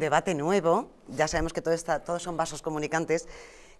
debate nuevo, ya sabemos que todos son vasos comunicantes,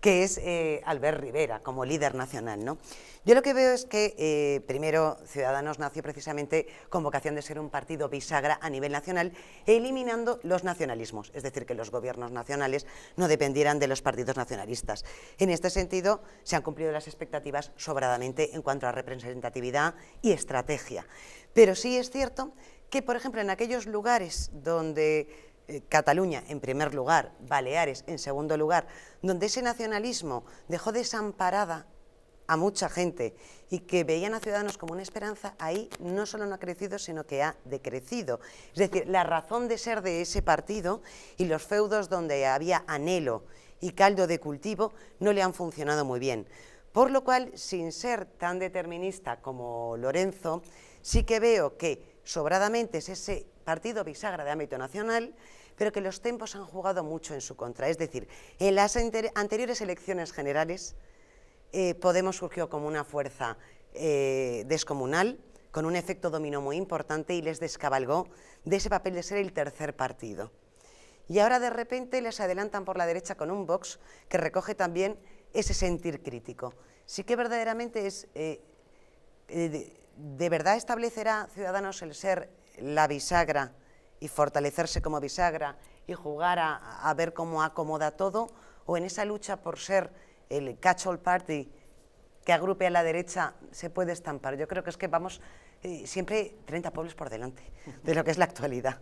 que es eh, Albert Rivera como líder nacional. ¿no? Yo lo que veo es que, eh, primero, Ciudadanos nació precisamente con vocación de ser un partido bisagra a nivel nacional, eliminando los nacionalismos, es decir, que los gobiernos nacionales no dependieran de los partidos nacionalistas. En este sentido, se han cumplido las expectativas sobradamente en cuanto a representatividad y estrategia. Pero sí es cierto que, por ejemplo, en aquellos lugares donde eh, Cataluña en primer lugar, Baleares en segundo lugar, donde ese nacionalismo dejó desamparada a mucha gente y que veían a Ciudadanos como una esperanza, ahí no solo no ha crecido, sino que ha decrecido. Es decir, la razón de ser de ese partido y los feudos donde había anhelo y caldo de cultivo no le han funcionado muy bien. Por lo cual, sin ser tan determinista como Lorenzo, sí que veo que sobradamente es ese partido bisagra de ámbito nacional, pero que los tiempos han jugado mucho en su contra. Es decir, en las anteriores elecciones generales, eh, Podemos surgió como una fuerza eh, descomunal, con un efecto dominó muy importante y les descabalgó de ese papel de ser el tercer partido. Y ahora de repente les adelantan por la derecha con un box que recoge también ese sentir crítico. Sí que verdaderamente es... Eh, de, de, verdad establecerá Ciudadanos el ser la bisagra y fortalecerse como bisagra y jugar a, ver cómo acomoda todo, o en esa lucha por ser el catch-all party que agrupe a la derecha, se puede estampar. Yo creo que es que vamos eh, siempre 30 pueblos por delante de lo que es la actualidad.